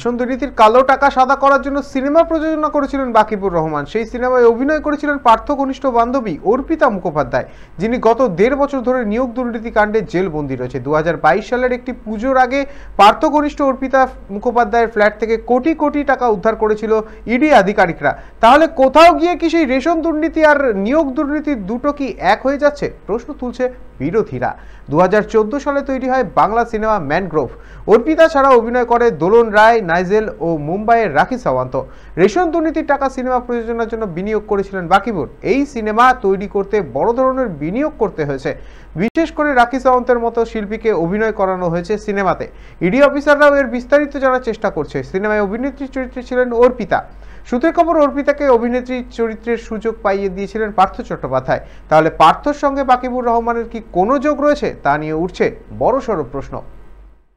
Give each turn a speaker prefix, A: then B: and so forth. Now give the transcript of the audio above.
A: ration দুর্নীতির কালো টাকা সাদা করার জন্য সিনেমা প্রযোজনা করেছিলেন বাকিবুর রহমান সেই সিনেমায় অভিনয় করেছিলেন পার্থ কনিষ্ঠ বান্ধবী অর্পিতা মুখোপাধ্যায় যিনি গত দেড় বছর ধরে নিয়োগ দুর্নীতি কাণ্ডে জেলবন্দি রয়েছে দু সালের একটি পুজোর আগে পার্থ কনিষ্ঠ অর্পিতা মুখোপাধ্যায়ের ফ্ল্যাট থেকে কোটি কোটি টাকা উদ্ধার করেছিল ইডি আধিকারিকরা তাহলে কোথাও গিয়ে কি সেই রেশন দুর্নীতি আর নিয়োগ দুর্নীতি দুটো কি এক হয়ে যাচ্ছে প্রশ্ন তুলছে বিরোধীরা দু সালে তৈরি হয় বাংলা সিনেমা ম্যানগ্রোভ অর্পিতা ছাড়া অভিনয় করে দোলন রায় নাইজেল ও মুম্বাইয়ের রাখি সাওয়ান্ত রেশন দুর্নীতির টাকা সিনেমা প্রযোজনার জন্য বিনিয়োগ করেছিলেন বাকিবুর এই সিনেমা তৈরি করতে বড় ধরনের বিনিয়োগ করতে হয়েছে বিশেষ করে রাখি সাওয়ন্তের মতো শিল্পীকে অভিনয় করানো হয়েছে সিনেমাতে ইডি অফিসাররাও এর বিস্তারিত জানার চেষ্টা করছে সিনেমায় অভিনেত্রী চরিত্রে ছিলেন অর্পিতা সূত্রের খবর অর্পিতাকে অভিনেত্রী চরিত্রের সুযোগ পাইয়ে দিয়েছিলেন পার্থ চট্টোপাধ্যায় তাহলে পার্থর সঙ্গে বাকিবুর রহমানের কি কোনো যোগ রয়েছে তা নিয়ে উঠছে বড়সড় প্রশ্ন